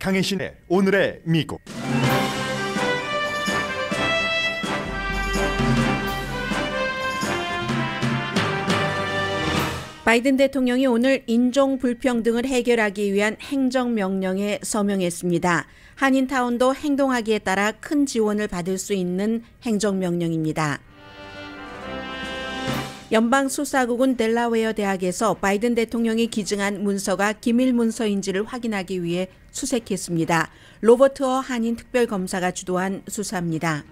강혜신의 오늘의 미국 바이든 대통령이 오늘 인종 불평등을 해결하기 위한 행정명령에 서명했습니다. 한인타운도 행동하기에 따라 큰 지원을 받을 수 있는 행정명령입니다. 연방 수사국은 델라웨어 대학에서 바이든 대통령이 기증한 문서가 기밀 문서인지를 확인하기 위해 수색했습니다. 로버트 어 한인 특별 검사가 주도한 수사입니다.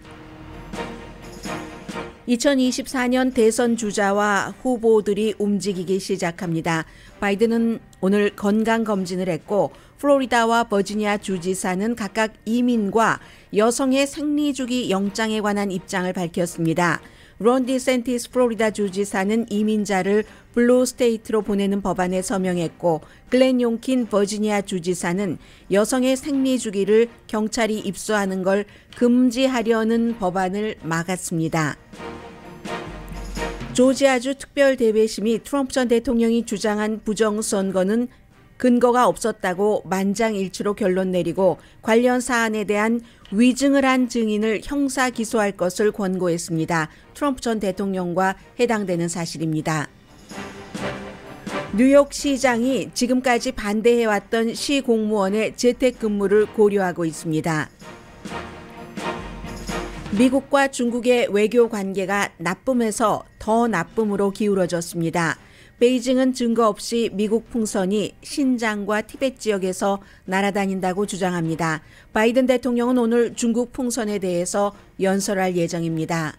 2024년 대선 주자와 후보들이 움직이기 시작합니다. 바이든은 오늘 건강검진을 했고, 플로리다와 버지니아 주지사는 각각 이민과 여성의 생리주기 영장에 관한 입장을 밝혔습니다. 론디 센티스 플로리다 주지사는 이민자를 블루 스테이트로 보내는 법안에 서명했고 글렌 용킨 버지니아 주지사는 여성의 생리 주기를 경찰이 입수하는 걸 금지하려는 법안을 막았습니다. 조지아주 특별대배심이 트럼프 전 대통령이 주장한 부정선거는 근거가 없었다고 만장일치로 결론 내리고 관련 사안에 대한 위증을 한 증인을 형사 기소할 것을 권고했습니다. 트럼프 전 대통령과 해당되는 사실입니다. 뉴욕시장이 지금까지 반대해왔던 시 공무원의 재택근무를 고려하고 있습니다. 미국과 중국의 외교 관계가 나쁨에서 더 나쁨으로 기울어졌습니다. 베이징은 증거 없이 미국 풍선이 신장과 티벳 지역에서 날아다닌다고 주장합니다. 바이든 대통령은 오늘 중국 풍선에 대해서 연설할 예정입니다.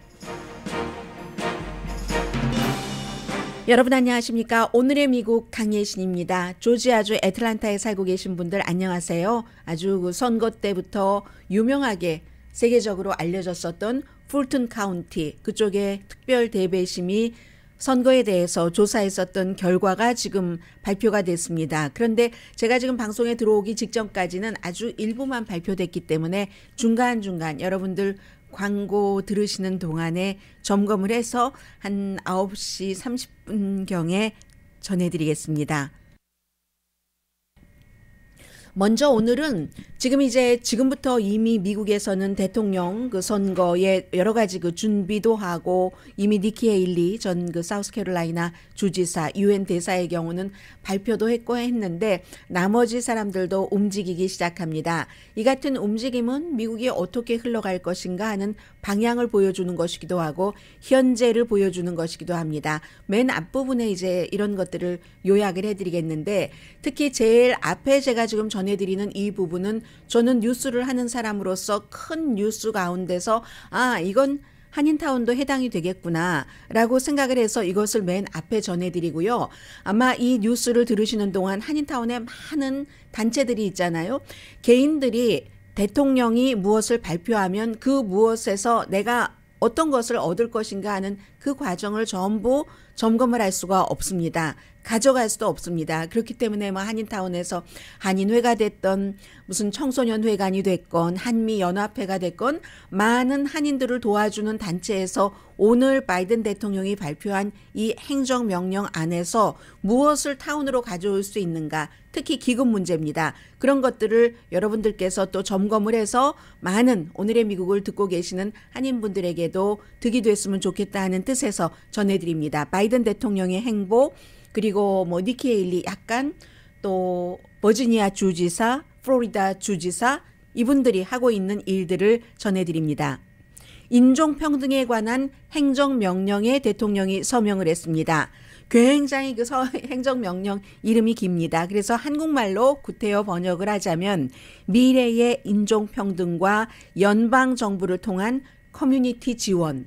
여러분 안녕하십니까? 오늘의 미국 강예신입니다. 조지아주 애틀란타에 살고 계신 분들 안녕하세요. 아주 그 선거 때부터 유명하게 세계적으로 알려졌었던 풀튼 카운티 그쪽에 특별 대배심이 선거에 대해서 조사했었던 결과가 지금 발표가 됐습니다. 그런데 제가 지금 방송에 들어오기 직전까지는 아주 일부만 발표됐기 때문에 중간중간 여러분들 광고 들으시는 동안에 점검을 해서 한 9시 30분경에 전해드리겠습니다. 먼저 오늘은 지금 이제 지금부터 이미 미국에서는 대통령 그 선거에 여러 가지 그 준비도 하고 이미 니키 에일리전 그 사우스캐롤라이나 주지사 유엔 대사의 경우는 발표도 했고 했는데 나머지 사람들도 움직이기 시작합니다. 이 같은 움직임은 미국이 어떻게 흘러갈 것인가 하는 방향을 보여주는 것이기도 하고 현재를 보여주는 것이기도 합니다. 맨 앞부분에 이제 이런 것들을 요약을 해드리겠는데 특히 제일 앞에 제가 지금 전에 전해드리는 이 부분은 저는 뉴스를 하는 사람으로서 큰 뉴스 가운데서 아, 이건 한인타운도 해당이 되겠구나라고 생각을 해서 이것을 맨 앞에 전해드리고요. 아마 이 뉴스를 들으시는 동안 한인타운에 많은 단체들이 있잖아요. 개인들이 대통령이 무엇을 발표하면 그 무엇에서 내가 어떤 것을 얻을 것인가 하는 그 과정을 전부 점검을 할 수가 없습니다. 가져갈 수도 없습니다. 그렇기 때문에 뭐 한인타운에서 한인회가 됐던 무슨 청소년회관이 됐건 한미연합회가 됐건 많은 한인들을 도와주는 단체에서 오늘 바이든 대통령이 발표한 이 행정명령 안에서 무엇을 타운으로 가져올 수 있는가 특히 기금 문제입니다. 그런 것들을 여러분들께서 또 점검을 해서 많은 오늘의 미국을 듣고 계시는 한인분들에게도 득이 됐으면 좋겠다 하는 뜻에서 전해드립니다. 바이든 대통령의 행보 그리고 뭐 니키에일리 약간 또 버지니아 주지사, 플로리다 주지사 이분들이 하고 있는 일들을 전해드립니다. 인종평등에 관한 행정명령에 대통령이 서명을 했습니다. 굉장히 그 서, 행정명령 이름이 깁니다. 그래서 한국말로 구태여 번역을 하자면 미래의 인종평등과 연방정부를 통한 커뮤니티 지원,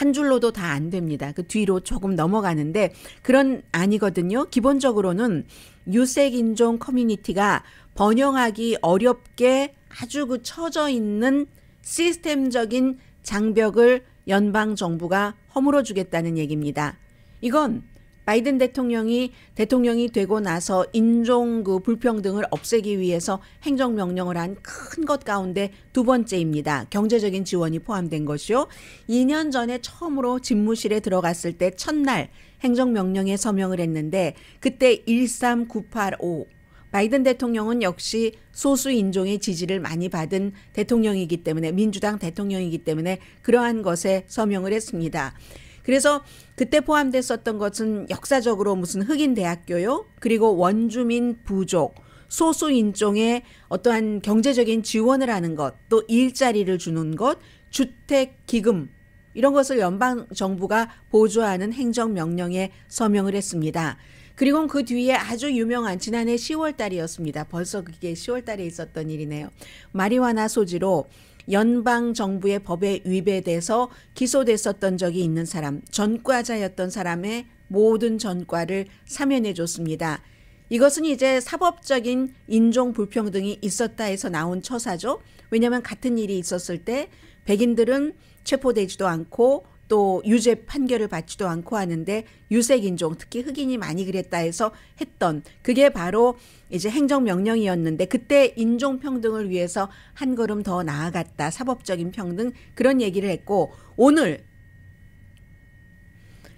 한 줄로도 다 안 됩니다. 그 뒤로 조금 넘어가는데 그런 아니거든요. 기본적으로는 유색 인종 커뮤니티가 번영하기 어렵게 아주 그 처져 있는 시스템적인 장벽을 연방 정부가 허물어 주겠다는 얘기입니다. 이건 바이든 대통령이 대통령이 되고 나서 인종 그 불평등을 없애기 위해서 행정명령을 한 큰 것 가운데 두 번째입니다. 경제적인 지원이 포함된 것이요. 2년 전에 처음으로 집무실에 들어갔을 때 첫날 행정명령에 서명을 했는데 그때 13985 바이든 대통령은 역시 소수 인종의 지지를 많이 받은 대통령이기 때문에 민주당 대통령이기 때문에 그러한 것에 서명을 했습니다. 그래서 그때 포함됐었던 것은 역사적으로 무슨 흑인 대학교요, 그리고 원주민 부족, 소수 인종의 어떠한 경제적인 지원을 하는 것, 또 일자리를 주는 것, 주택 기금 이런 것을 연방 정부가 보조하는 행정 명령에 서명을 했습니다. 그리고 그 뒤에 아주 유명한 지난해 10월 달이었습니다. 벌써 그게 10월 달에 있었던 일이네요. 마리화나 소지로 연방 정부의 법에 위배돼서 기소됐었던 적이 있는 사람, 전과자였던 사람의 모든 전과를 사면해 줬습니다. 이것은 이제 사법적인 인종 불평등이 있었다 해서 나온 처사죠. 왜냐하면 같은 일이 있었을 때 백인들은 체포되지도 않고 또 유죄 판결을 받지도 않고 하는데 유색 인종 특히 흑인이 많이 그랬다 해서 했던 그게 바로 이제 행정 명령이었는데 그때 인종 평등을 위해서 한 걸음 더 나아갔다 사법적인 평등 그런 얘기를 했고 오늘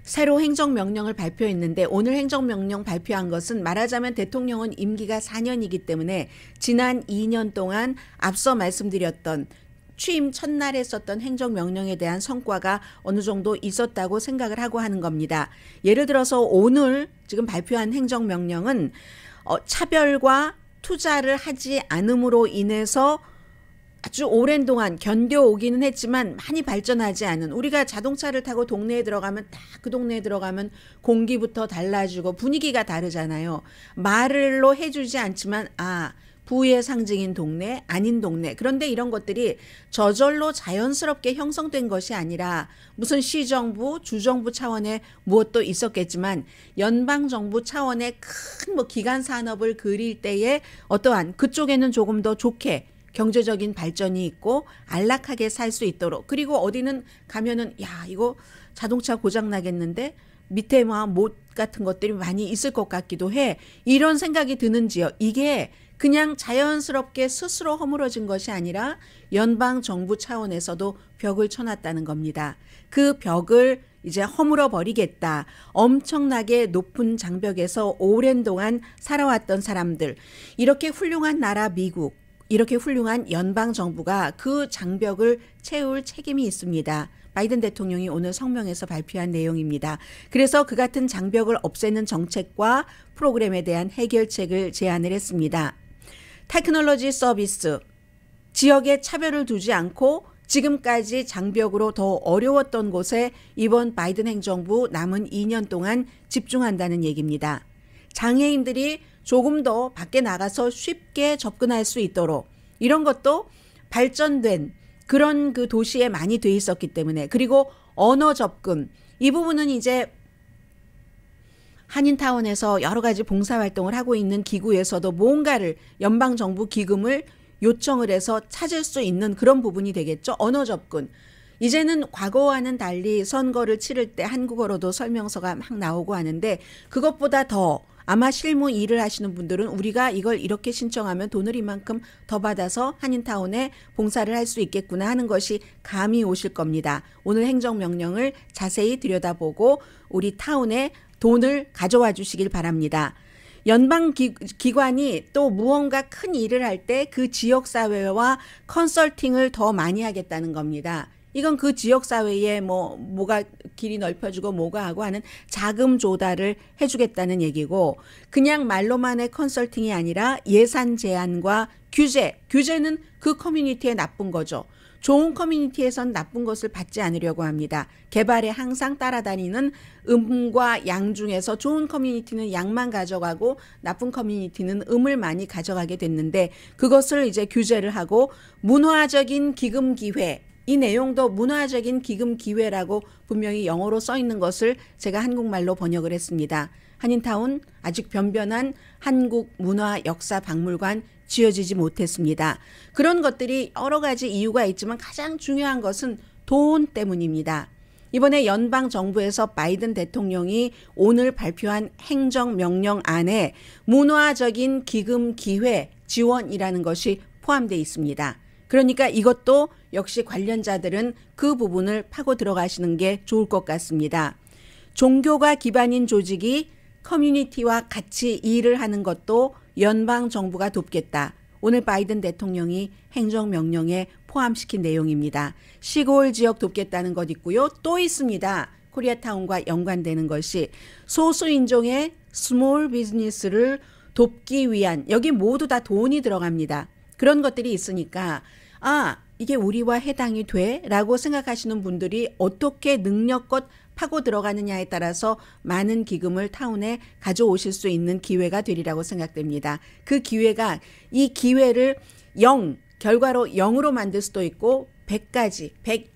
새로 행정명령을 발표했는데 오늘 행정명령 발표한 것은 말하자면 대통령은 임기가 4년이기 때문에 지난 2년 동안 앞서 말씀드렸던 취임 첫날에 썼던 행정명령에 대한 성과가 어느 정도 있었다고 생각을 하고 하는 겁니다. 예를 들어서 오늘 지금 발표한 행정명령은 어, 차별과 투자를 하지 않음으로 인해서 아주 오랜 동안 견뎌오기는 했지만 많이 발전하지 않은 우리가 자동차를 타고 동네에 들어가면 딱 그 동네에 들어가면 공기부터 달라지고 분위기가 다르잖아요. 말로 해주지 않지만 아 부의 상징인 동네, 아닌 동네. 그런데 이런 것들이 저절로 자연스럽게 형성된 것이 아니라 무슨 시정부, 주정부 차원의 무엇도 있었겠지만 연방정부 차원의 큰 뭐 기간 산업을 그릴 때에 어떠한 그쪽에는 조금 더 좋게 경제적인 발전이 있고 안락하게 살 수 있도록 그리고 어디는 가면은 야 이거 자동차 고장 나겠는데 밑에 막못 뭐, 뭐, 뭐 같은 것들이 많이 있을 것 같기도 해 이런 생각이 드는 지요 이게 그냥 자연스럽게 스스로 허물어진 것이 아니라 연방 정부 차원에서도 벽을 쳐놨다는 겁니다. 그 벽을 이제 허물어 버리겠다. 엄청나게 높은 장벽에서 오랜 동안 살아왔던 사람들. 이렇게 훌륭한 나라 미국, 이렇게 훌륭한 연방 정부가 그 장벽을 채울 책임이 있습니다. 바이든 대통령이 오늘 성명에서 발표한 내용입니다. 그래서 그 같은 장벽을 없애는 정책과 프로그램에 대한 해결책을 제안을 했습니다. 테크놀로지 서비스, 지역에 차별을 두지 않고 지금까지 장벽으로 더 어려웠던 곳에 이번 바이든 행정부 남은 2년 동안 집중한다는 얘기입니다. 장애인들이 조금 더 밖에 나가서 쉽게 접근할 수 있도록 이런 것도 발전된 그런 그 도시에 많이 돼 있었기 때문에 그리고 언어 접근 이 부분은 이제 한인타운에서 여러 가지 봉사활동을 하고 있는 기구에서도 뭔가를 연방정부 기금을 요청을 해서 찾을 수 있는 그런 부분이 되겠죠. 언어 접근. 이제는 과거와는 달리 선거를 치를 때 한국어로도 설명서가 막 나오고 하는데 그것보다 더 아마 실무 일을 하시는 분들은 우리가 이걸 이렇게 신청하면 돈을 이만큼 더 받아서 한인타운에 봉사를 할 수 있겠구나 하는 것이 감이 오실 겁니다. 오늘 행정명령을 자세히 들여다보고 우리 타운에 돈을 가져와 주시길 바랍니다. 연방 기, 관이또 무언가 큰 일을 할 때 그 지역 사회와 컨설팅을 더 많이 하겠다는 겁니다. 이건 그 지역 사회에 뭐 뭐가 길이 넓혀주고 뭐가 하고 하는 자금 조달을 해주겠다는 얘기고 그냥 말로만의 컨설팅이 아니라 예산 제한과 규제 규제는 그 커뮤니티에 나쁜 거죠. 좋은 커뮤니티에선 나쁜 것을 받지 않으려고 합니다. 개발에 항상 따라다니는 음과 양 중에서 좋은 커뮤니티는 양만 가져가고 나쁜 커뮤니티는 음을 많이 가져가게 됐는데 그것을 이제 규제를 하고 문화적인 기금 기회 이 내용도 문화적인 기금 기회라고 분명히 영어로 써 있는 것을 제가 한국말로 번역을 했습니다. 한인타운 아직 변변한 한국 문화 역사 박물관 지어지지 못했습니다. 그런 것들이 여러 가지 이유가 있지만 가장 중요한 것은 돈 때문입니다. 이번에 연방 정부에서 바이든 대통령이 오늘 발표한 행정명령 안에 문화적인 기금 기회 지원이라는 것이 포함되어 있습니다. 그러니까 이것도 역시 관련자들은 그 부분을 파고 들어가시는 게 좋을 것 같습니다. 종교가 기반인 조직이 커뮤니티와 같이 일을 하는 것도 연방 정부가 돕겠다. 오늘 바이든 대통령이 행정명령에 포함시킨 내용입니다. 시골 지역 돕겠다는 것 있고요. 또 있습니다. 코리아타운과 연관되는 것이 소수인종의 스몰 비즈니스를 돕기 위한 여기 모두 다 돈이 들어갑니다. 그런 것들이 있으니까 아 이게 우리와 해당이 돼라고 생각하시는 분들이 어떻게 능력껏 파고 들어가느냐에 따라서 많은 기금을 타운에 가져오실 수 있는 기회가 되리라고 생각됩니다. 그 기회가 이 기회를 0 결과로 0으로 만들 수도 있고 100까지,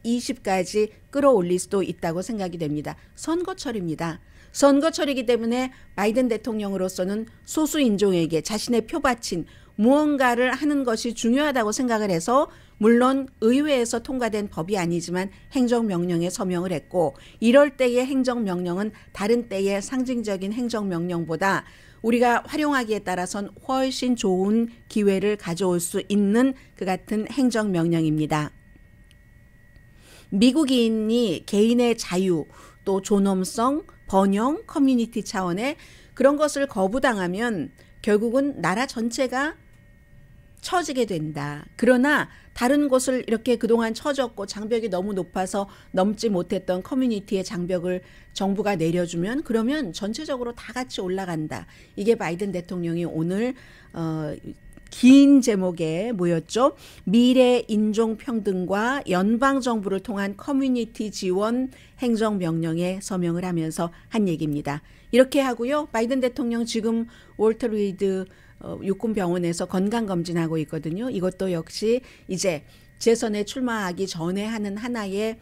120까지 끌어올릴 수도 있다고 생각이 됩니다. 선거철입니다. 선거철이기 때문에 바이든 대통령으로서는 소수인종에게 자신의 표 바친 무언가를 하는 것이 중요하다고 생각을 해서 물론 의회에서 통과된 법이 아니지만 행정명령에 서명을 했고 이럴 때의 행정명령은 다른 때의 상징적인 행정명령보다 우리가 활용하기에 따라선 훨씬 좋은 기회를 가져올 수 있는 그 같은 행정명령입니다. 미국인이 개인의 자유, 또 존엄성, 번영, 커뮤니티 차원의 그런 것을 거부당하면 결국은 나라 전체가 처지게 된다. 그러나 다른 곳을 이렇게 그동안 처졌고 장벽이 너무 높아서 넘지 못했던 커뮤니티의 장벽을 정부가 내려주면 그러면 전체적으로 다 같이 올라간다. 이게 바이든 대통령이 오늘 어, 긴 제목에 모였죠. 미래 인종 평등과 연방 정부를 통한 커뮤니티 지원 행정 명령에 서명을 하면서 한 얘기입니다. 이렇게 하고요. 바이든 대통령 지금 월터 리드 어, 육군병원에서 건강검진하고 있거든요. 이것도 역시 이제 재선에 출마하기 전에 하는 하나의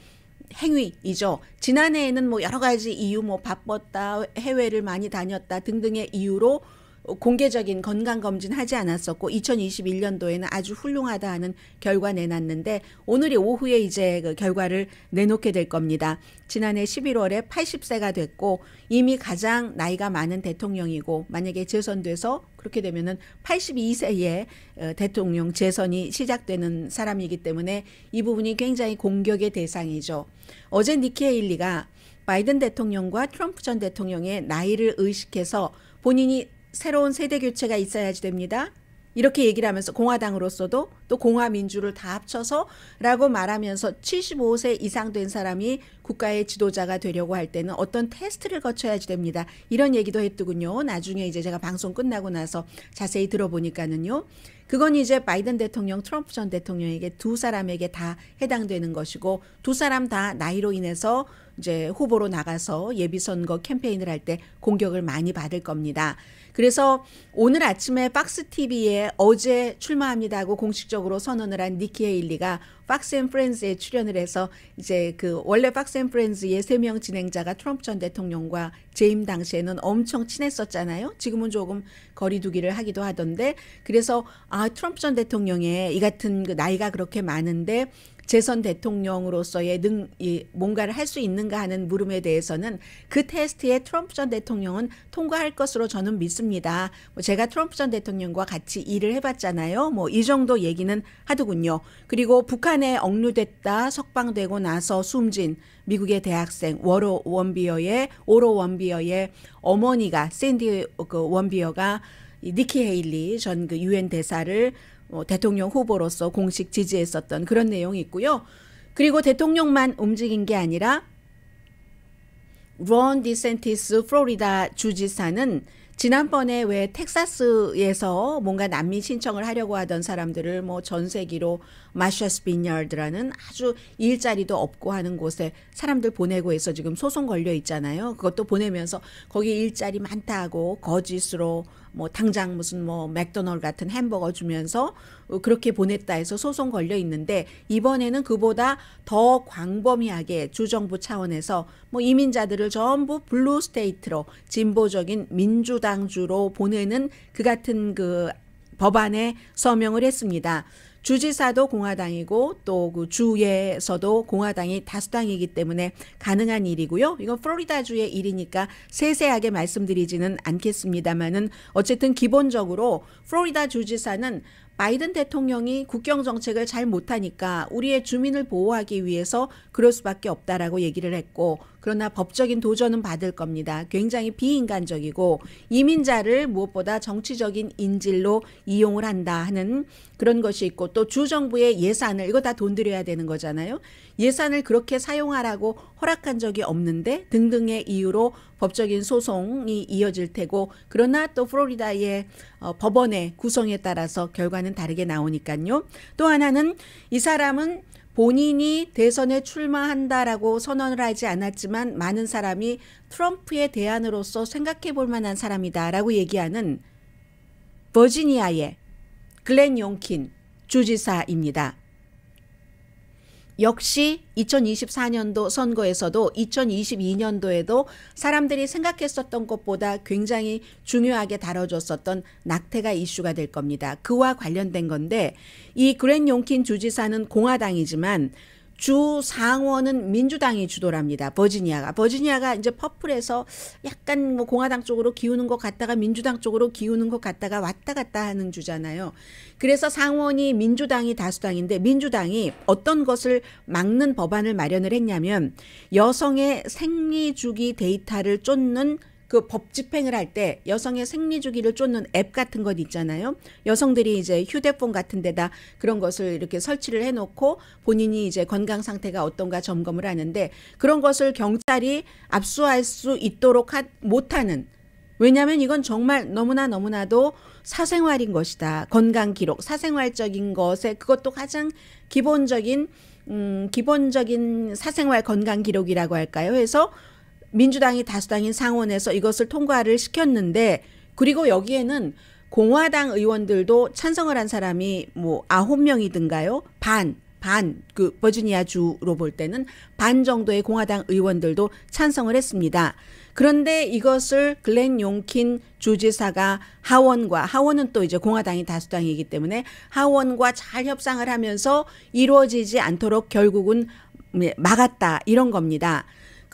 행위이죠. 지난해에는 뭐 여러 가지 이유 뭐 바빴다, 해외를 많이 다녔다 등등의 이유로 공개적인 건강검진 하지 않았었고 2021년도에는 아주 훌륭하다 하는 결과 내놨는데 오늘이 오후에 이제 그 결과를 내놓게 될 겁니다. 지난해 11월에 80세가 됐고 이미 가장 나이가 많은 대통령이고 만약에 재선돼서 그렇게 되면은 82세에 어, 대통령 재선이 시작되는 사람이기 때문에 이 부분이 굉장히 공격의 대상이죠. 어제 니키에일리가 바이든 대통령과 트럼프 전 대통령의 나이를 의식해서 본인이 새로운 세대 교체가 있어야지 됩니다. 이렇게 얘기를 하면서 공화당으로서도 또 공화민주를 다 합쳐서 라고 말하면서 75세 이상 된 사람이 국가의 지도자가 되려고 할 때는 어떤 테스트를 거쳐야지 됩니다. 이런 얘기도 했더군요. 나중에 이제 제가 방송 끝나고 나서 자세히 들어보니까는요. 그건 이제 바이든 대통령, 트럼프 전 대통령에게 두 사람에게 다 해당되는 것이고 두 사람 다 나이로 인해서 이제 후보로 나가서 예비선거 캠페인을 할 때 공격을 많이 받을 겁니다. 그래서 오늘 아침에 박스 TV에 어제 출마합니다고 공식적으로 선언을 한 니키 헤일리가 박스 앤 프렌즈에 출연을 해서 이제 그 원래 박스 앤 프렌즈의 세명 진행자가 트럼프 전 대통령과 재임 당시에는 엄청 친했었잖아요. 지금은 조금 거리두기를 하기도 하던데 그래서 아 트럼프 전 대통령의 이 같은 그 나이가 그렇게 많은데 재선 대통령으로서의 능, 이, 뭔가를 할 수 있는가 하는 물음에 대해서는 그 테스트에 트럼프 전 대통령은 통과할 것으로 저는 믿습니다. 뭐 제가 트럼프 전 대통령과 같이 일을 해봤잖아요. 뭐 이 정도 얘기는 하더군요. 그리고 북한에 억류됐다 석방되고 나서 숨진 미국의 대학생 워로 원비어의 오로 원비어의 어머니가 샌디 그 원비어가 니키 헤일리 전 그 유엔 대사를 뭐 대통령 후보로서 공식 지지했었던 그런 내용이 있고요. 그리고 대통령만 움직인 게 아니라 론 디센티스 플로리다 주지사는 지난번에 왜 텍사스에서 뭔가 난민 신청을 하려고 하던 사람들을 뭐전 세기로 마셔스 빈열드라는 아주 일자리도 없고 하는 곳에 사람들 보내고 해서 지금 소송 걸려 있잖아요. 그것도 보내면서 거기 일자리 많다 고 거짓으로 뭐 당장 무슨 뭐 맥도널 같은 햄버거 주면서 어, 그렇게 보냈다 해서 소송 걸려 있는데 이번에는 그보다 더 광범위하게 주정부 차원에서 뭐 이민자들을 전부 블루 스테이트로 진보적인 민주당주로 보내는 그 같은 그 법안에 서명을 했습니다. 주지사도 공화당이고 또 그 주에서도 공화당이 다수당이기 때문에 가능한 일이고요. 이건 플로리다 주의 일이니까 세세하게 말씀드리지는 않겠습니다만은 어쨌든 기본적으로 플로리다 주지사는 바이든 대통령이 국경 정책을 잘 못하니까 우리의 주민을 보호하기 위해서 그럴 수밖에 없다라고 얘기를 했고 그러나 법적인 도전은 받을 겁니다. 굉장히 비인간적이고 이민자를 무엇보다 정치적인 인질로 이용을 한다 하는 그런 것이 있고 또 주정부의 예산을 이거 다 돈 들여야 되는 거잖아요. 예산을 그렇게 사용하라고 허락한 적이 없는데 등등의 이유로 법적인 소송이 이어질 테고 그러나 또 플로리다의 어, 법원의 구성에 따라서 결과는 다르게 나오니까요. 또 하나는 이 사람은 본인이 대선에 출마한다라고 선언을 하지 않았지만 많은 사람이 트럼프의 대안으로서 생각해 볼 만한 사람이다라고 얘기하는 버지니아의 글렌 용킨 주지사입니다. 역시 2024년도 선거에서도 2022년도에도 사람들이 생각했었던 것보다 굉장히 중요하게 다뤄졌었던 낙태가 이슈가 될 겁니다. 그와 관련된 건데 이 그랜 용킨 주지사는 공화당이지만 주 상원은 민주당이 주도랍니다. 버지니아가. 버지니아가 이제 퍼플에서 약간 뭐 공화당 쪽으로 기우는 것 같다가 민주당 쪽으로 기우는 것 같다가 왔다 갔다 하는 주잖아요. 그래서 상원이 민주당이 다수당인데 민주당이 어떤 것을 막는 법안을 마련을 했냐면 여성의 생리 주기 데이터를 쫓는 그법 집행을 할 때 여성의 생리 주기를 쫓는 앱 같은 것 있잖아요. 여성들이 이제 휴대폰 같은 데다 그런 것을 이렇게 설치를 해 놓고 본인이 이제 건강 상태가 어떤가 점검을 하는데 그런 것을 경찰이 압수할 수 있도록 하, 못하는 왜냐하면 이건 정말 너무나 너무나도 사생활인 것이다. 건강 기록, 사생활적인 것에 그것도 가장 기본적인 음, 기본적인 사생활 건강 기록이라고 할까요? 해서 민주당이 다수당인 상원에서 이것을 통과를 시켰는데 그리고 여기에는 공화당 의원들도 찬성을 한 사람이 뭐 아홉 명이든가요? 반, 반, 그 버지니아주로 볼 때는 반 정도의 공화당 의원들도 찬성을 했습니다. 그런데 이것을 글렌 용킨 주지사가 하원과 하원은 또 이제 공화당이 다수당이기 때문에 하원과 잘 협상을 하면서 이루어지지 않도록 결국은 예, 막았다 이런 겁니다.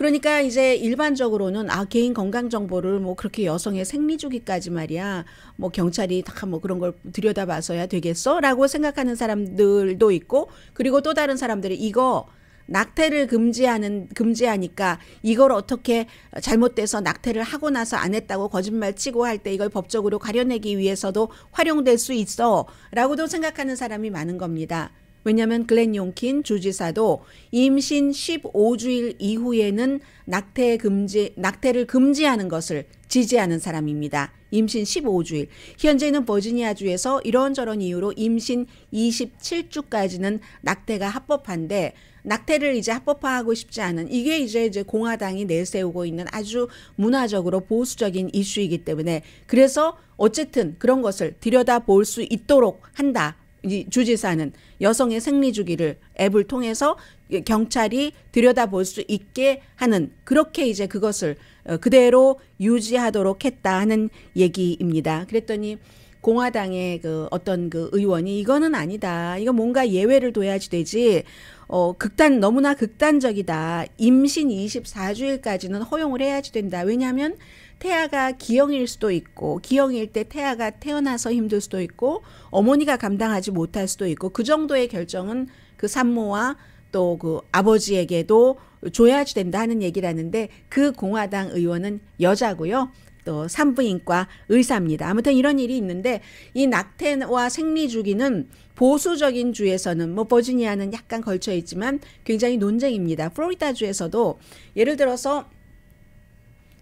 그러니까 이제 일반적으로는 아 개인 건강 정보를 뭐 그렇게 여성의 생리 주기까지 말이야 뭐 경찰이 다뭐 그런 걸 들여다봐서야 되겠어라고 생각하는 사람들도 있고 그리고 또 다른 사람들이 이거 낙태를 금지하는 금지하니까 이걸 어떻게 잘못돼서 낙태를 하고 나서 안 했다고 거짓말 치고 할 때 이걸 법적으로 가려내기 위해서도 활용될 수 있어라고도 생각하는 사람이 많은 겁니다. 왜냐하면 글렌 용킨 주지사도 임신 15주일 이후에는 낙태 금지 낙태를 금지하는 것을 지지하는 사람입니다. 임신 15주일. 현재는 버지니아주에서 이런저런 이유로 임신 27주까지는 낙태가 합법한데 낙태를 이제 합법화하고 싶지 않은 이게 이제 이제 공화당이 내세우고 있는 아주 문화적으로 보수적인 이슈이기 때문에 그래서 어쨌든 그런 것을 들여다볼 수 있도록 한다. 이 주지사는 여성의 생리 주기를 앱을 통해서 경찰이 들여다볼 수 있게 하는 그렇게 이제 그것을 어, 그대로 유지하도록 했다 하는 얘기입니다. 그랬더니 공화당의 그 어떤 그 의원이 이거는 아니다. 이거 뭔가 예외를 둬야지 되지. 어, 극단, 너무나 극단적이다. 임신 24주일까지는 허용을 해야지 된다. 왜냐하면 태아가 기형일 수도 있고 기형일 때 태아가 태어나서 힘들 수도 있고 어머니가 감당하지 못할 수도 있고 그 정도의 결정은 그 산모와 또 그 아버지에게도 줘야지 된다 하는 얘기를 하는데 그 공화당 의원은 여자고요. 또 산부인과 의사입니다. 아무튼 이런 일이 있는데 이 낙태와 생리 주기는 보수적인 주에서는 뭐 버지니아는 약간 걸쳐 있지만 굉장히 논쟁입니다. 플로리다 주에서도 예를 들어서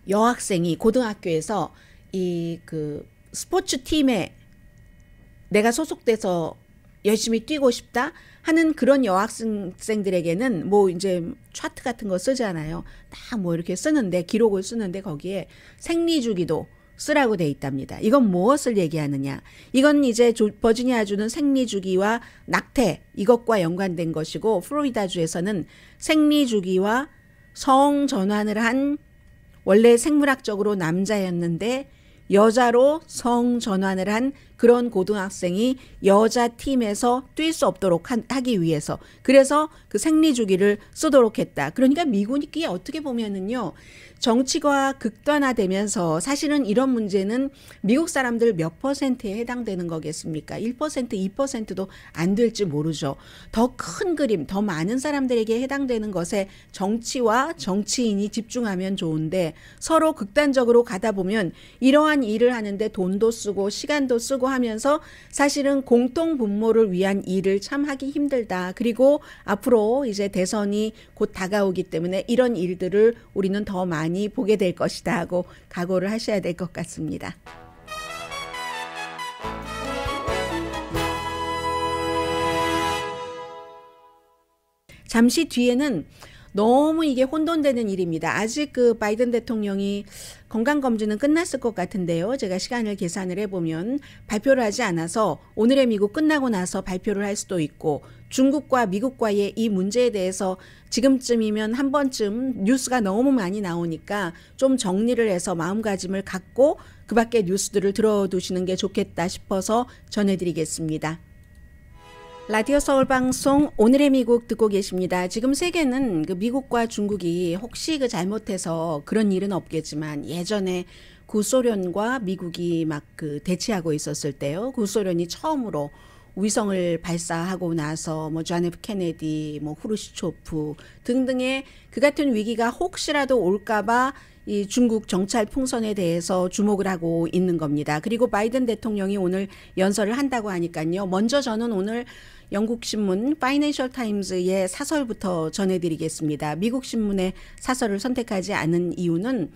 여학생이 고등학교에서 이 그 스포츠 팀에 내가 소속돼서 열심히 뛰고 싶다 하는 그런 여학생들에게는 뭐 이제 차트 같은 거 쓰잖아요. 다 뭐 이렇게 쓰는데 기록을 쓰는데 거기에 생리주기도 쓰라고 돼 있답니다. 이건 무엇을 얘기하느냐? 이건 이제 버지니아주는 생리주기와 낙태 이것과 연관된 것이고 플로리다주에서는 생리주기와 성 전환을 한 원래 생물학적으로 남자였는데 여자로 성 전환을 한 그런 고등학생이 여자 팀에서 뛸 수 없도록 하기 위해서 그래서 그 생리 주기를 쓰도록 했다. 그러니까 미군이 어떻게 보면은요. 정치가 극단화되면서 사실은 이런 문제는 미국 사람들 몇 퍼센트에 해당되는 거겠습니까? 1%, 2%도 안 될지 모르죠. 더 큰 그림, 더 많은 사람들에게 해당되는 것에 정치와 정치인이 집중하면 좋은데 서로 극단적으로 가다 보면 이러한 일을 하는데 돈도 쓰고 시간도 쓰고 하면서 사실은 공동 분모를 위한 일을 참 하기 힘들다. 그리고 앞으로 이제 대선이 곧 다가오기 때문에 이런 일들을 우리는 더 많이 보게 될 것이다 하고 각오를 하셔야 될 것 같습니다. 잠시 뒤에는 너무 이게 혼돈되는 일입니다. 아직 그 바이든 대통령이 건강검진은 끝났을 것 같은데요. 제가 시간을 계산을 해보면 발표를 하지 않아서 오늘의 미국 끝나고 나서 발표를 할 수도 있고 중국과 미국과의 이 문제에 대해서 지금쯤이면 한 번쯤 뉴스가 너무 많이 나오니까 좀 정리를 해서 마음가짐을 갖고 그 밖에 뉴스들을 들어두시는 게 좋겠다 싶어서 전해드리겠습니다. 라디오 서울 방송 오늘의 미국 듣고 계십니다. 지금 세계는 그 미국과 중국이 혹시 그 잘못해서 그런 일은 없겠지만 예전에 구소련과 미국이 막 그 대치하고 있었을 때요. 구소련이 처음으로 위성을 발사하고 나서 뭐존 F 케네디, 뭐 후르시초프 등등의 그 같은 위기가 혹시라도 올까봐 이 중국 정찰 풍선에 대해서 주목을 하고 있는 겁니다. 그리고 바이든 대통령이 오늘 연설을 한다고 하니까요. 먼저 저는 오늘 영국 신문 파이낸셜 타임즈의 사설부터 전해드리겠습니다. 미국 신문의 사설을 선택하지 않은 이유는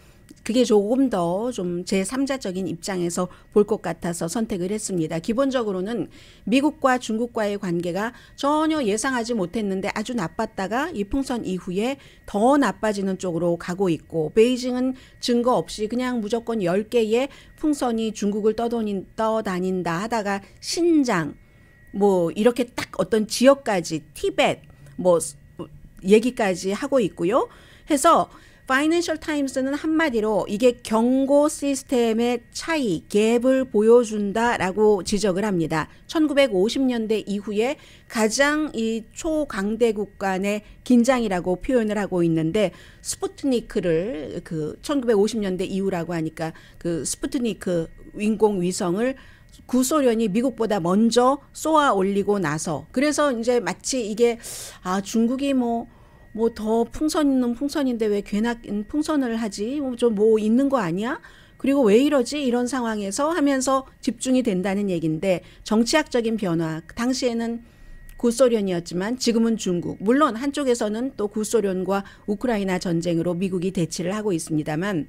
그게 조금 더 좀 제3자적인 입장에서 볼 것 같아서 선택을 했습니다. 기본적으로는 미국과 중국과의 관계가 전혀 예상하지 못했는데 아주 나빴다가 이 풍선 이후에 더 나빠지는 쪽으로 가고 있고 베이징은 증거 없이 그냥 무조건 10개의 풍선이 중국을 떠도니, 떠다닌다 하다가 신장 뭐 이렇게 딱 어떤 지역까지 티벳 뭐 얘기까지 하고 있고요. 해서 파이낸셜 타임스는 한마디로 이게 경고 시스템의 차이, 갭을 보여준다라고 지적을 합니다. 1950년대 이후에 가장 이 초강대국 간의 긴장이라고 표현을 하고 있는데 스푸트니크를 그 1950년대 이후라고 하니까 그 스푸트니크 인공 위성을 구소련이 미국보다 먼저 쏘아 올리고 나서 그래서 이제 마치 이게 아 중국이 뭐 뭐더 풍선 있는 풍선인데 왜 괜한 풍선을 하지? 뭐 좀뭐 뭐 있는 거 아니야? 그리고 왜 이러지? 이런 상황에서 하면서 집중이 된다는 얘긴데 정치학적인 변화. 당시에는 구소련이었지만 지금은 중국. 물론 한쪽에서는 또 구소련과 우크라이나 전쟁으로 미국이 대치를 하고 있습니다만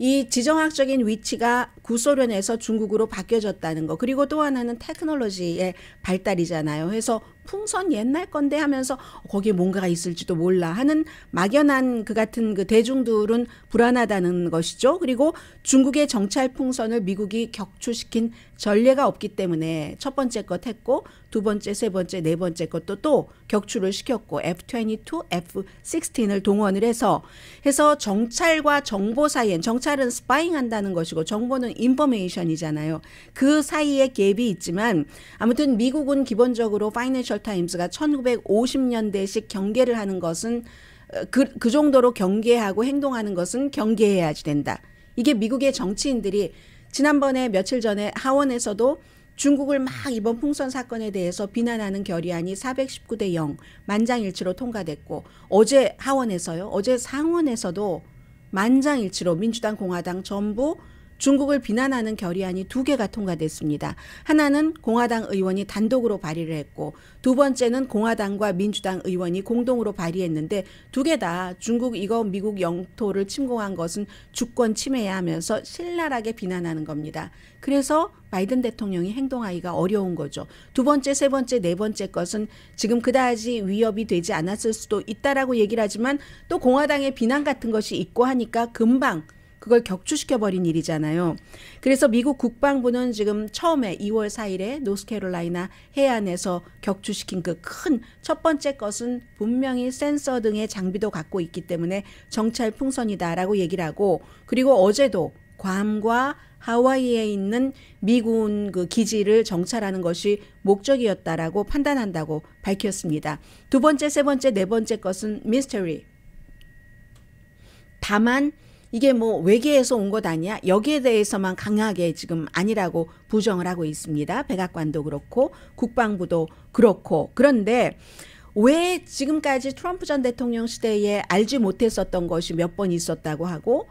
이 지정학적인 위치가 구소련에서 중국으로 바뀌어졌다는 거. 그리고 또 하나는 테크놀로지의 발달이잖아요. 그래서 풍선 옛날 건데 하면서 거기에 뭔가가 있을지도 몰라 하는 막연한 그 같은 그 대중들은 불안하다는 것이죠. 그리고 중국의 정찰 풍선을 미국이 격추시킨 전례가 없기 때문에 첫 번째 것 했고 두 번째, 세 번째, 네 번째 것도 또 격추를 시켰고 F-22, F-16을 동원을 해서 해서 정찰과 정보 사이엔 정찰은 스파잉한다는 것이고 정보는 인포메이션이잖아요. 그 사이에 갭이 있지만 아무튼 미국은 기본적으로 파이낸셜 타임스가 1950년대식 경계를 하는 것은 어, 그, 그 정도로 경계하고 행동하는 것은 경계해야지 된다. 이게 미국의 정치인들이 지난번에 며칠 전에 하원에서도 중국을 막 이번 풍선 사건에 대해서 비난하는 결의안이 419대 0 만장일치로 통과됐고 어제 하원에서요. 어제 상원에서도 만장일치로 민주당 공화당 전부 중국을 비난하는 결의안이 두 개가 통과됐습니다. 하나는 공화당 의원이 단독으로 발의를 했고 두 번째는 공화당과 민주당 의원이 공동으로 발의했는데 두 개 다 중국 이거 미국 영토를 침공한 것은 주권 침해야 하면서 신랄하게 비난하는 겁니다. 그래서 바이든 대통령이 행동하기가 어려운 거죠. 두 번째, 세 번째, 네 번째 것은 지금 그다지 위협이 되지 않았을 수도 있다라고 얘기를 하지만 또 공화당의 비난 같은 것이 있고 하니까 금방 그걸 격추시켜버린 일이잖아요. 그래서 미국 국방부는 지금 처음에 2월 4일에 노스캐롤라이나 해안에서 격추시킨 그 큰 첫 번째 것은 분명히 센서 등의 장비도 갖고 있기 때문에 정찰 풍선이다라고 얘기를 하고 그리고 어제도 괌과 하와이에 있는 미군 그 기지를 정찰하는 것이 목적이었다라고 판단한다고 밝혔습니다. 두 번째, 세 번째, 네 번째 것은 미스터리. 다만 이게 뭐 외계에서 온 것 아니야? 여기에 대해서만 강하게 지금 아니라고 부정을 하고 있습니다. 백악관도 그렇고 국방부도 그렇고 그런데 왜 지금까지 트럼프 전 대통령 시대에 알지 못했었던 것이 몇 번 있었다고 하고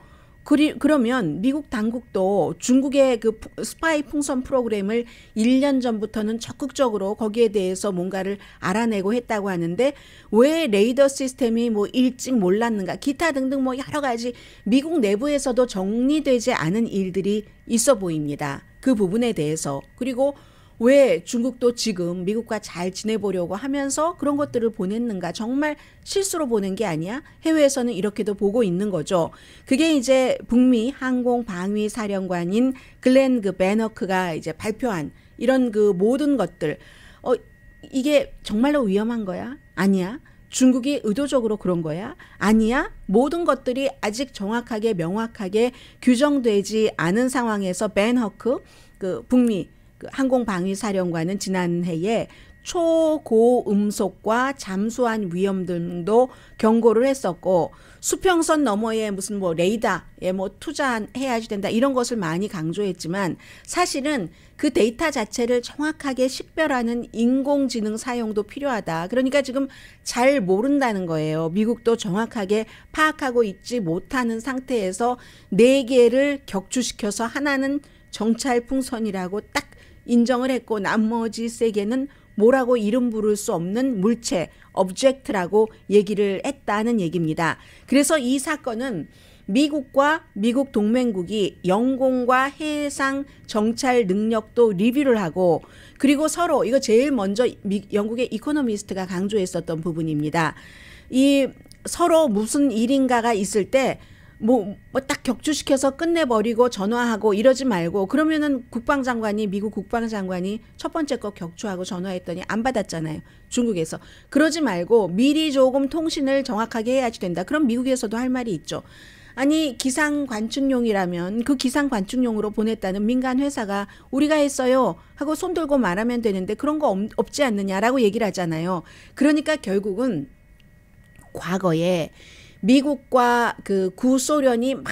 그리, 그러면 미국 당국도 중국의 그 스파이 풍선 프로그램을 1년 전부터는 적극적으로 거기에 대해서 뭔가를 알아내고 했다고 하는데 왜 레이더 시스템이 뭐 일찍 몰랐는가 기타 등등 뭐 여러 가지 미국 내부에서도 정리되지 않은 일들이 있어 보입니다. 그 부분에 대해서 그리고 왜 중국도 지금 미국과 잘 지내보려고 하면서 그런 것들을 보냈는가 정말 실수로 보낸 게 아니야 해외에서는 이렇게도 보고 있는 거죠 그게 이제 북미 항공 방위 사령관인 글렌 그 베너크가 이제 발표한 이런 그 모든 것들 어 이게 정말로 위험한 거야 아니야 중국이 의도적으로 그런 거야? 아니야? 모든 것들이 아직 정확하게 명확하게 규정되지 않은 상황에서 벤 허크 그 북미 그 항공방위사령관은 지난해에 초고음속과 잠수한 위험 등도 경고를 했었고 수평선 너머에 무슨 뭐 레이다에 뭐 투자해야지 된다 이런 것을 많이 강조했지만 사실은 그 데이터 자체를 정확하게 식별하는 인공지능 사용도 필요하다. 그러니까 지금 잘 모른다는 거예요. 미국도 정확하게 파악하고 있지 못하는 상태에서 네 개를 격추시켜서 하나는 정찰 풍선이라고 딱 인정을 했고 나머지 세 개는 뭐라고 이름 부를 수 없는 물체, o b j e 라고 얘기를 했다는 얘기입니다. 그래서 이 사건은 미국과 미국 동맹국이 영공과 해상 정찰 능력도 리뷰를 하고 그리고 서로 이거 제일 먼저 미, 영국의 이코노미스트가 강조했었던 부분입니다. 이 서로 무슨 일인가가 있을 때 뭐, 뭐딱 격주시켜서 끝내버리고 전화하고 이러지 말고 그러면은 국방장관이 미국 국방장관이 첫 번째 거격추하고 전화했더니 안 받았잖아요. 중국에서. 그러지 말고 미리 조금 통신을 정확하게 해야지 된다. 그럼 미국에서도 할 말이 있죠. 아니 기상 관측용이라면 그 기상 관측용으로 보냈다는 민간 회사가 우리가 했어요 하고 손 들고 말하면 되는데 그런 거 없, 지 않느냐라고 얘기를 하잖아요. 그러니까 결국은 과거에 미국과 그 구소련이 막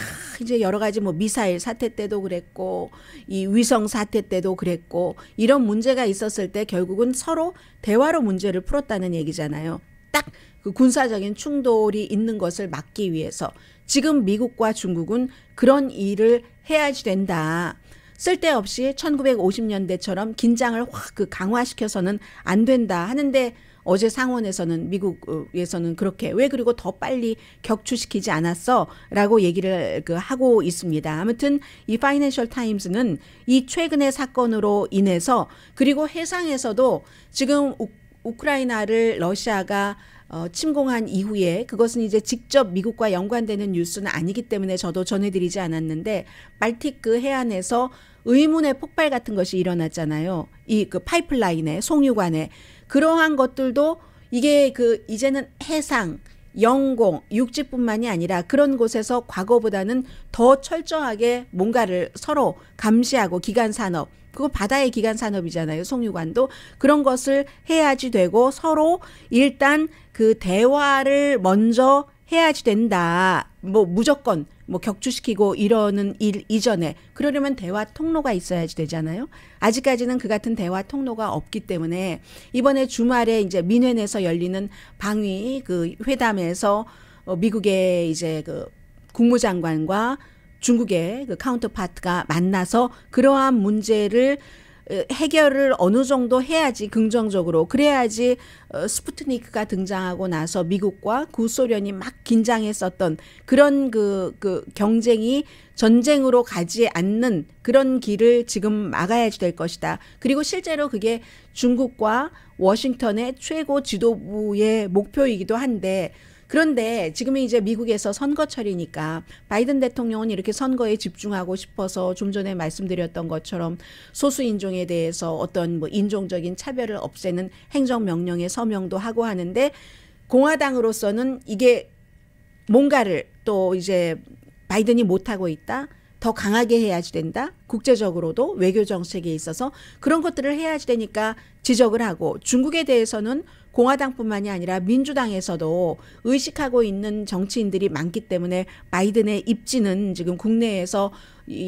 이제 여러 가지 뭐 미사일 사태 때도 그랬고 이 위성 사태 때도 그랬고 이런 문제가 있었을 때 결국은 서로 대화로 문제를 풀었다는 얘기잖아요. 딱 그 군사적인 충돌이 있는 것을 막기 위해서 지금 미국과 중국은 그런 일을 해야지 된다. 쓸데없이 1950년대처럼 긴장을 확 그 강화시켜서는 안 된다 하는데 어제 상원에서는 미국에서는 그렇게 왜 그리고 더 빨리 격추시키지 않았어라고 얘기를 그 하고 있습니다. 아무튼 이 파이낸셜 타임스는 이 최근의 사건으로 인해서 그리고 해상에서도 지금 우, 우크라이나를 러시아가 어, 침공한 이후에 그것은 이제 직접 미국과 연관되는 뉴스는 아니기 때문에 저도 전해드리지 않았는데 발틱그 해안에서 의문의 폭발 같은 것이 일어났잖아요. 이 그 파이프라인에 송유관에 그러한 것들도 이게 그 이제는 해상 영공, 육지뿐만이 아니라 그런 곳에서 과거보다는 더 철저하게 뭔가를 서로 감시하고 기간 산업, 그거 바다의 기간 산업이잖아요. 송유관도 그런 것을 해야지 되고 서로 일단 그 대화를 먼저 해야지 된다. 뭐 무조건 뭐 격추시키고 이러는 일 이전에 그러려면 대화 통로가 있어야지 되잖아요. 아직까지는 그 같은 대화 통로가 없기 때문에 이번에 주말에 이제 민회에서 열리는 방위 그 회담에서 어 미국의 이제 그 국무장관과 중국의 그 카운터파트가 만나서 그러한 문제를 해결을 어느 정도 해야지 긍정적으로 그래야지 어, 스푸트니크가 등장하고 나서 미국과 구소련이 막 긴장했었던 그런 그, 그 경쟁이 전쟁으로 가지 않는 그런 길을 지금 막아야 지될 것이다. 그리고 실제로 그게 중국과 워싱턴의 최고 지도부의 목표이기도 한데 그런데 지금이 이제 미국에서 선거철이니까 바이든 대통령은 이렇게 선거에 집중하고 싶어서 좀 전에 말씀드렸던 것처럼 소수 인종에 대해서 어떤 뭐 인종적인 차별을 없애는 행정 명령에 서명도 하고 하는데 공화당으로서는 이게 뭔가를 또 이제 바이든이 못하고 있다. 더 강하게 해야지 된다. 국제적으로도 외교 정책에 있어서 그런 것들을 해야지 되니까 지적을 하고 중국에 대해서는 공화당뿐만이 아니라 민주당에서도 의식하고 있는 정치인들이 많기 때문에 바이든의 입지는 지금 국내에서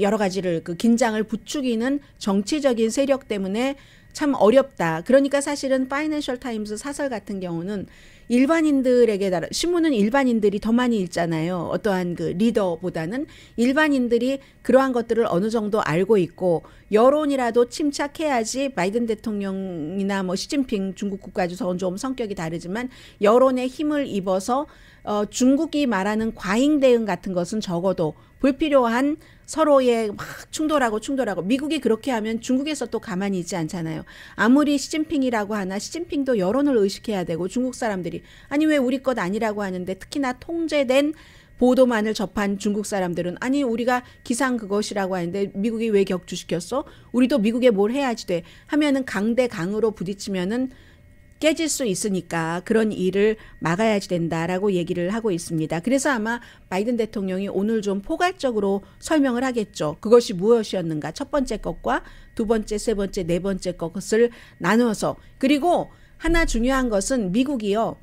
여러 가지를 그 긴장을 부추기는 정치적인 세력 때문에 참 어렵다. 그러니까 사실은 파이낸셜 타임스 사설 같은 경우는 일반인들에게 나라, 신문은 일반인들이 더 많이 읽잖아요. 어떠한 그 리더보다는 일반인들이 그러한 것들을 어느 정도 알고 있고 여론이라도 침착해야지 바이든 대통령이나 뭐 시진핑 중국 국가 주석은 좀 성격이 다르지만 여론의 힘을 입어서 어, 중국이 말하는 과잉 대응 같은 것은 적어도 불필요한 서로의 막 충돌하고 충돌하고 미국이 그렇게 하면 중국에서 또 가만히 있지 않잖아요. 아무리 시진핑이라고 하나 시진핑도 여론을 의식해야 되고 중국 사람들이 아니 왜 우리 것 아니라고 하는데 특히나 통제된 보도만을 접한 중국 사람들은 아니 우리가 기상 그것이라고 하는데 미국이 왜 격주시켰어? 우리도 미국에 뭘 해야지 돼 하면은 강대 강으로 부딪히면은 깨질 수 있으니까 그런 일을 막아야지 된다라고 얘기를 하고 있습니다. 그래서 아마 바이든 대통령이 오늘 좀 포괄적으로 설명을 하겠죠. 그것이 무엇이었는가 첫 번째 것과 두 번째, 세 번째, 네 번째 것을 나누어서 그리고 하나 중요한 것은 미국이요.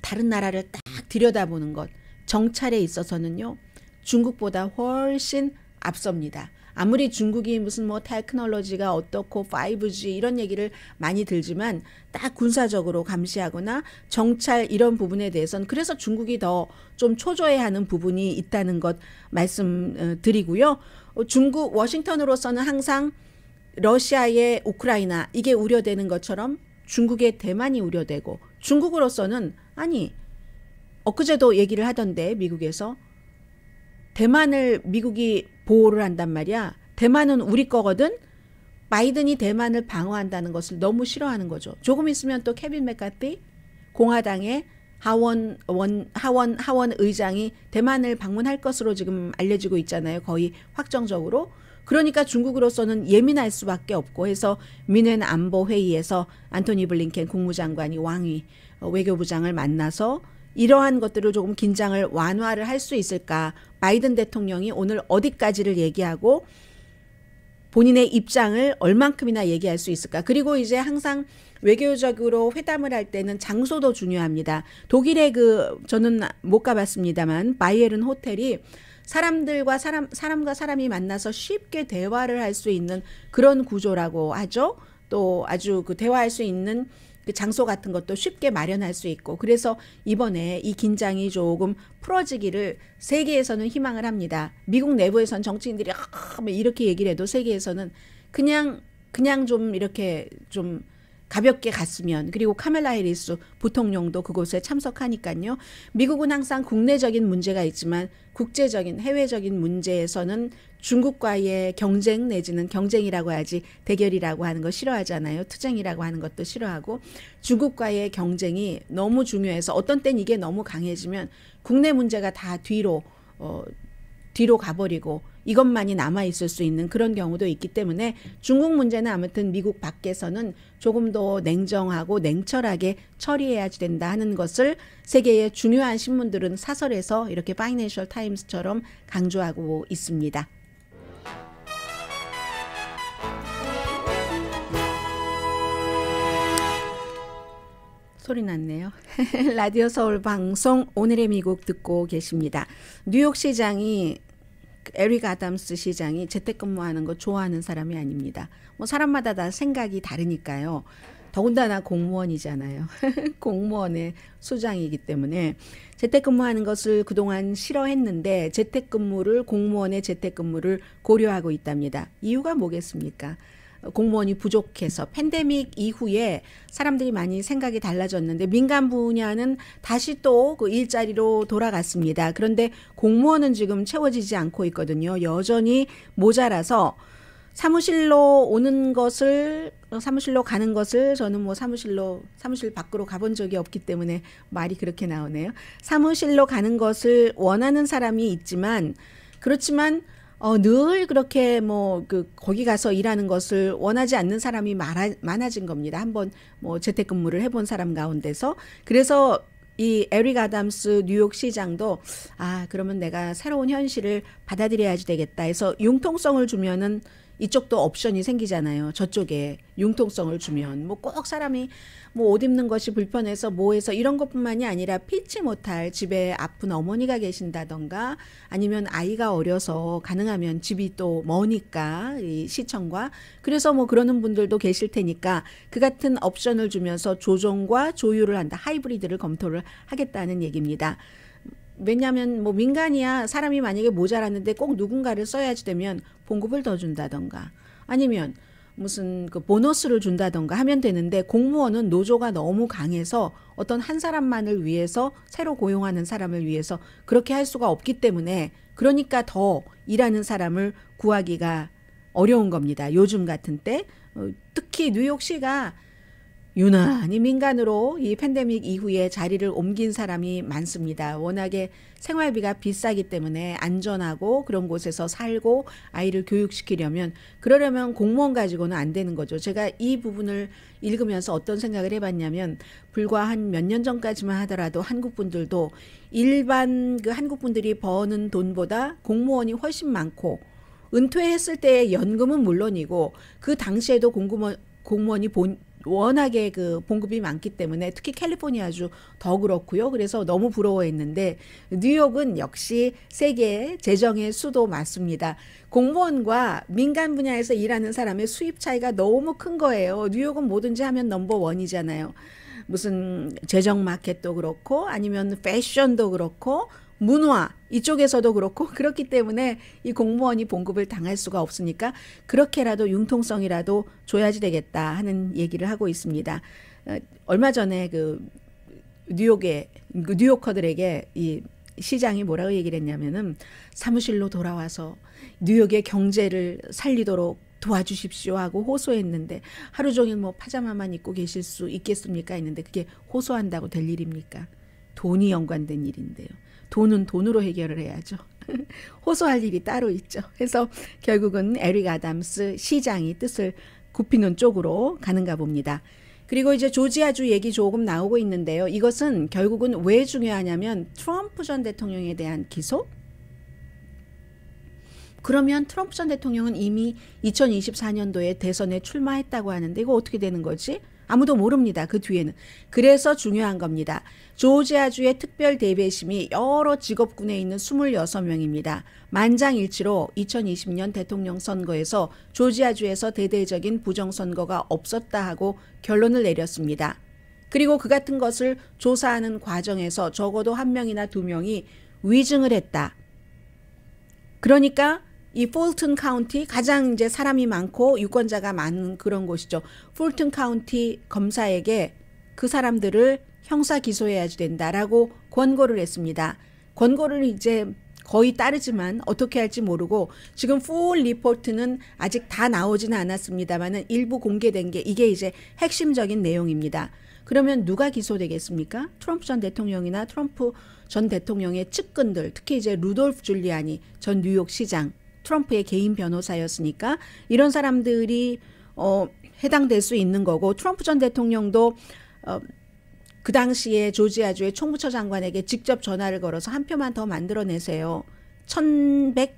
다른 나라를 딱 들여다보는 것 정찰에 있어서는요. 중국보다 훨씬 앞섭니다. 아무리 중국이 무슨 뭐 테크놀로지가 어떻고 5G 이런 얘기를 많이 들지만 딱 군사적으로 감시하거나 정찰 이런 부분에 대해서는 그래서 중국이 더 좀 초조해하는 부분이 있다는 것 말씀드리고요. 어, 어, 중국 워싱턴으로서는 항상 러시아의 우크라이나 이게 우려되는 것처럼 중국의 대만이 우려되고 중국으로서는 아니 엊그제도 얘기를 하던데 미국에서 대만을 미국이 보호를 한단 말이야. 대만은 우리 거거든. 바이든이 대만을 방어한다는 것을 너무 싫어하는 거죠. 조금 있으면 또 케빈 맥카티 공화당의 하원 원 하원 하원 의장이 대만을 방문할 것으로 지금 알려지고 있잖아요. 거의 확정적으로. 그러니까 중국으로서는 예민할 수밖에 없고 해서 민엔 안보 회의에서 안토니 블링켄 국무장관이 왕위 어, 외교부장을 만나서 이러한 것들을 조금 긴장을 완화를 할 수 있을까? 바이든 대통령이 오늘 어디까지를 얘기하고 본인의 입장을 얼만큼이나 얘기할 수 있을까? 그리고 이제 항상 외교적으로 회담을 할 때는 장소도 중요합니다. 독일의 그 저는 못 가봤습니다만 바이에른 호텔이 사람들과 사람 사람과 사람이 만나서 쉽게 대화를 할 수 있는 그런 구조라고 하죠. 또 아주 그 대화할 수 있는 그 장소 같은 것도 쉽게 마련할 수 있고 그래서 이번에 이 긴장이 조금 풀어지기를 세계에서는 희망을 합니다. 미국 내부에선 정치인들이 아, 뭐 이렇게 얘기를 해도 세계에서는 그냥 그냥 좀 이렇게 좀 가볍게 갔으면 그리고 카멜라 해리스 부통령도 그곳에 참석하니까요. 미국은 항상 국내적인 문제가 있지만 국제적인 해외적인 문제에서는 중국과의 경쟁 내지는 경쟁이라고 하지 대결이라고 하는 거 싫어하잖아요. 투쟁이라고 하는 것도 싫어하고 중국과의 경쟁이 너무 중요해서 어떤 땐 이게 너무 강해지면 국내 문제가 다 뒤로 어 뒤로 가버리고 이것만이 남아있을 수 있는 그런 경우도 있기 때문에 중국 문제는 아무튼 미국 밖에서는 조금 더 냉정하고 냉철하게 처리해야 된다 하는 것을 세계의 중요한 신문들은 사설에서 이렇게 파이낸셜 타임스처럼 강조하고 있습니다. 소리 났네요. 라디오 서울 방송 오늘의 미국 듣고 계십니다. 뉴욕 시장이 에릭 아담스 시장이 재택근무하는 거 좋아하는 사람이 아닙니다. 뭐 사람마다 다 생각이 다르니까요. 더군다나 공무원이잖아요. 공무원의 소장이기 때문에 재택근무하는 것을 그동안 싫어했는데 재택근무를 공무원의 재택근무를 고려하고 있답니다. 이유가 뭐겠습니까? 공무원이 부족해서 팬데믹 이후에 사람들이 많이 생각이 달라졌는데 민간 분야는 다시 또 그 일자리로 돌아갔습니다. 그런데 공무원은 지금 채워지지 않고 있거든요. 여전히 모자라서 사무실로 오는 것을 사무실로 가는 것을 저는 뭐 사무실로 사무실 밖으로 가본 적이 없기 때문에 말이 그렇게 나오네요. 사무실로 가는 것을 원하는 사람이 있지만 그렇지만 어, 늘 그렇게 뭐, 그, 거기 가서 일하는 것을 원하지 않는 사람이 많아, 많아진 겁니다. 한번 뭐 재택근무를 해본 사람 가운데서. 그래서 이 에릭 아담스 뉴욕 시장도 아, 그러면 내가 새로운 현실을 받아들여야지 되겠다 해서 융통성을 주면은 이쪽도 옵션이 생기잖아요. 저쪽에 융통성을 주면 뭐 꼭 사람이 뭐옷 입는 것이 불편해서 뭐해서 이런 것뿐만이 아니라 피치 못할 집에 아픈 어머니가 계신다던가 아니면 아이가 어려서 가능하면 집이 또 머니까 이 시청과 그래서 뭐 그러는 분들도 계실 테니까 그 같은 옵션을 주면서 조정과 조율을 한다 하이브리드를 검토를 하겠다는 얘기입니다. 왜냐하면 뭐 민간이야 사람이 만약에 모자랐는데 꼭 누군가를 써야지 되면 봉급을 더 준다던가 아니면 무슨 그 보너스를 준다던가 하면 되는데 공무원은 노조가 너무 강해서 어떤 한 사람만을 위해서 새로 고용하는 사람을 위해서 그렇게 할 수가 없기 때문에 그러니까 더 일하는 사람을 구하기가 어려운 겁니다. 요즘 같은 때 어, 특히 뉴욕시가 유난히 민간으로 이 팬데믹 이후에 자리를 옮긴 사람이 많습니다. 워낙에 생활비가 비싸기 때문에 안전하고 그런 곳에서 살고 아이를 교육시키려면 그러려면 공무원 가지고는 안 되는 거죠. 제가 이 부분을 읽으면서 어떤 생각을 해봤냐면 불과 한 몇 년 전까지만 하더라도 한국 분들도 일반 그 한국 분들이 버는 돈보다 공무원이 훨씬 많고 은퇴했을 때의 연금은 물론이고 그 당시에도 공무원 공무원이 본 워낙에 그 봉급이 많기 때문에 특히 캘리포니아주 더 그렇고요. 그래서 너무 부러워했는데 뉴욕은 역시 세계 재정의 수도 맞습니다. 공무원과 민간 분야에서 일하는 사람의 수입 차이가 너무 큰 거예요. 뉴욕은 뭐든지 하면 넘버원이잖아요. 무슨 재정 마켓도 그렇고 아니면 패션도 그렇고 문화 이쪽에서도 그렇고 그렇기 때문에 이 공무원이 봉급을 당할 수가 없으니까 그렇게라도 융통성이라도 줘야지 되겠다 하는 얘기를 하고 있습니다. 어, 얼마 전에 그 뉴욕에 그 뉴요커들에게 이 시장이 뭐라고 얘기를 했냐면은 사무실로 돌아와서 뉴욕의 경제를 살리도록 도와주십시오 하고 호소했는데 하루 종일 뭐 파자마만 입고 계실 수 있겠습니까 했는데 그게 호소한다고 될 일입니까? 돈이 연관된 일인데요. 돈은 돈으로 해결을 해야죠. 호소할 일이 따로 있죠. 그래서 결국은 에릭 아담스 시장이 뜻을 굽히는 쪽으로 가는가 봅니다. 그리고 이제 조지아주 얘기 조금 나오고 있는데요. 이것은 결국은 왜 중요하냐면 트럼프 전 대통령에 대한 기소? 그러면 트럼프 전 대통령은 이미 2024년도에 대선에 출마했다고 하는데 이거 어떻게 되는 거지? 아무도 모릅니다. 그 뒤에는. 그래서 중요한 겁니다. 조지아주의 특별 대배심이 여러 직업군에 있는 26명입니다. 만장일치로 2020년 대통령 선거에서 조지아주에서 대대적인 부정선거가 없었다 하고 결론을 내렸습니다. 그리고 그 같은 것을 조사하는 과정에서 적어도 한 명이나 두 명이 위증을 했다. 그러니까 이 폴튼 카운티 가장 이제 사람이 많고 유권자가 많은 그런 곳이죠. 폴튼 카운티 검사에게 그 사람들을 형사 기소해야지 된다라고 권고를 했습니다. 권고를 이제 거의 따르지만 어떻게 할지 모르고 지금 풀 리포트는 아직 다 나오지는 않았습니다만은 일부 공개된 게 이게 이제 핵심적인 내용입니다. 그러면 누가 기소되겠습니까? 트럼프 전 대통령이나 트럼프 전 대통령의 측근들, 특히 이제 루돌프 줄리아니 전 뉴욕 시장 트럼프의 개인 변호사였으니까 이런 사람들이 어, 해당될 수 있는 거고 트럼프 전 대통령도 어, 그 당시에 조지아주의 총무처 장관에게 직접 전화를 걸어서 한 표만 더 만들어내세요. 1100,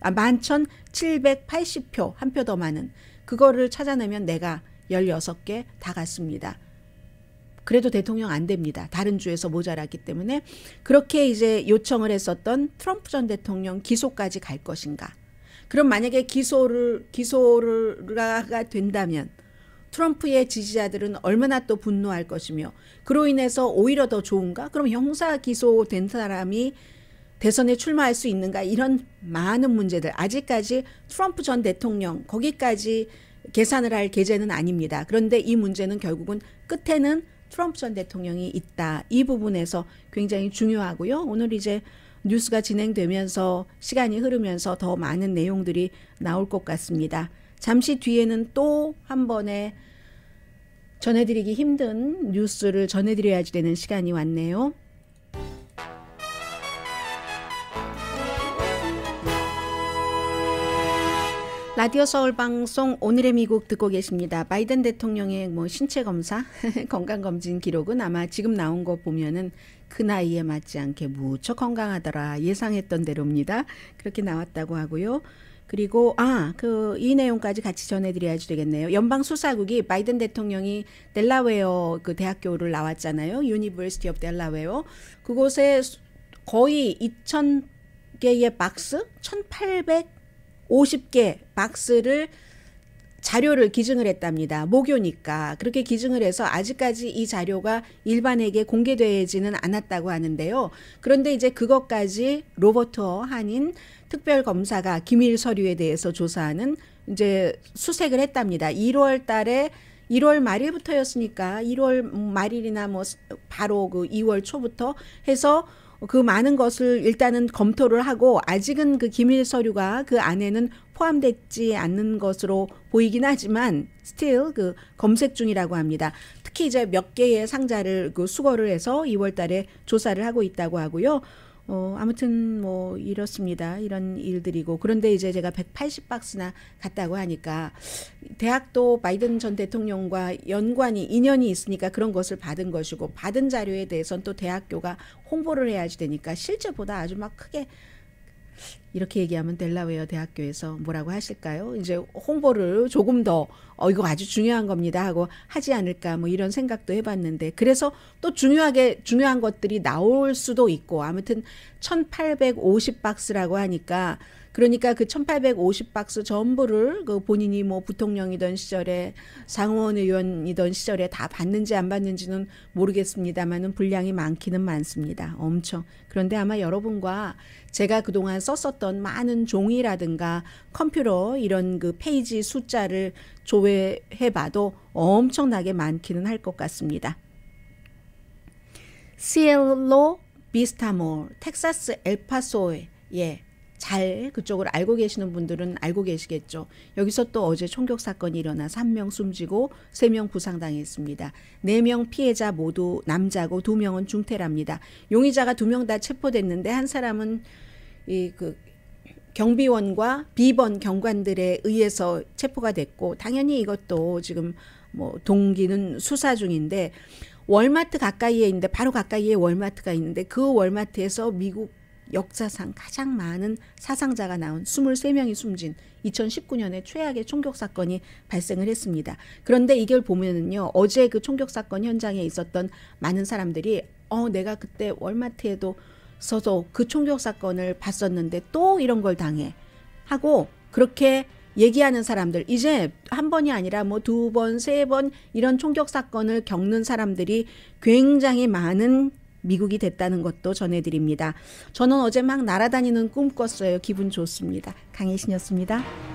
아, 11,780표, 한 표 더 많은. 그거를 찾아내면 내가 16개 다 갔습니다. 그래도 대통령 안 됩니다. 다른 주에서 모자라기 때문에 그렇게 이제 요청을 했었던 트럼프 전 대통령 기소까지 갈 것인가? 그럼 만약에 기소를 기소가 를 된다면 트럼프의 지지자들은 얼마나 또 분노할 것이며 그로 인해서 오히려 더 좋은가? 그럼 형사 기소된 사람이 대선에 출마할 수 있는가? 이런 많은 문제들 아직까지 트럼프 전 대통령 거기까지 계산을 할 계제는 아닙니다. 그런데 이 문제는 결국은 끝에는 트럼프 전 대통령이 있다. 이 부분에서 굉장히 중요하고요. 오늘 이제 뉴스가 진행되면서 시간이 흐르면서 더 많은 내용들이 나올 것 같습니다. 잠시 뒤에는 또 한번에 전해드리기 힘든 뉴스를 전해드려야지 되는 시간이 왔네요. 라디오 서울 방송 오늘의 미국 듣고 계십니다. 바이든 대통령의 뭐 신체 검사, 건강 검진 기록은 아마 지금 나온 거 보면은 그 나이에 맞지 않게 무척 건강하더라 예상했던 대로입니다. 그렇게 나왔다고 하고요. 그리고 아그 이 내용까지 같이 전해드려야지 되겠네요. 연방 수사국이 바이든 대통령이 델라웨어 그 대학교를 나왔잖아요. 유니버시티 오브 델라웨어 그곳에 거의 2,000 개의 박스 1,800 50개 박스를 자료를 기증을 했답니다. 목요니까 그렇게 기증을 해서 아직까지 이 자료가 일반에게 공개되지는 않았다고 하는데요. 그런데 이제 그것까지 로버트 한인 특별검사가 기밀 서류에 대해서 조사하는 이제 수색을 했답니다. 1월 달에 1월 말일부터였으니까 1월 말일이나 뭐 바로 그 2월 초부터 해서 그 많은 것을 일단은 검토를 하고 아직은 그 기밀 서류가 그 안에는 포함됐지 않는 것으로 보이긴 하지만 스틸 그 검색 중이라고 합니다. 특히 이제 몇 개의 상자를 그 수거를 해서 2월 달에 조사를 하고 있다고 하고요. 어, 아무튼 뭐 이렇습니다. 이런 일들이고 그런데 이제 제가 180박스나 갔다고 하니까 대학도 바이든 전 대통령과 연관이 인연이 있으니까 그런 것을 받은 것이고 받은 자료에 대해서는 또 대학교가 홍보를 해야지 되니까 실제보다 아주 막 크게 이렇게 얘기하면 델라웨어 대학교에서 뭐라고 하실까요? 이제 홍보를 조금 더 어, 이거 아주 중요한 겁니다 하고 하지 않을까 뭐 이런 생각도 해봤는데 그래서 또 중요하게 중요한 것들이 나올 수도 있고 아무튼 1850박스라고 하니까 그러니까 그 1850박스 전부를 그 본인이 뭐 부통령이던 시절에 상원 의원이던 시절에 다 받는지 안 받는지는 모르겠습니다만은 분량이 많기는 많습니다. 엄청. 그런데 아마 여러분과 제가 그동안 썼었던 많은 종이라든가 컴퓨터 이런 그 페이지 숫자를 조회해 봐도 엄청나게 많기는 할 것 같습니다. 시엘로 비스타몰, 텍사스 엘파소에 예. 잘 그쪽을 알고 계시는 분들은 알고 계시겠죠. 여기서 또 어제 총격 사건이 일어나 3명 숨지고 3명 부상당했습니다. 4명 피해자 모두 남자고 2명은 중태랍니다. 용의자가 2명 다 체포됐는데 한 사람은 이 그 경비원과 비번 경관들에 의해서 체포가 됐고 당연히 이것도 지금 뭐 동기는 수사 중인데 월마트 가까이에 있는데 바로 가까이에 월마트가 있는데 그 월마트에서 미국 역사상 가장 많은 사상자가 나온 23명이 숨진 2019년에 최악의 총격 사건이 발생을 했습니다. 그런데 이걸 보면은요. 어제 그 총격 사건 현장에 있었던 많은 사람들이 어 내가 그때 월마트에도 서서 그 총격 사건을 봤었는데 또 이런 걸 당해 하고 그렇게 얘기하는 사람들 이제 한 번이 아니라 뭐 두 번, 세 번 이런 총격 사건을 겪는 사람들이 굉장히 많은 미국이 됐다는 것도 전해드립니다. 저는 어제 막 날아다니는 꿈 꿨어요. 기분 좋습니다. 강혜신이었습니다.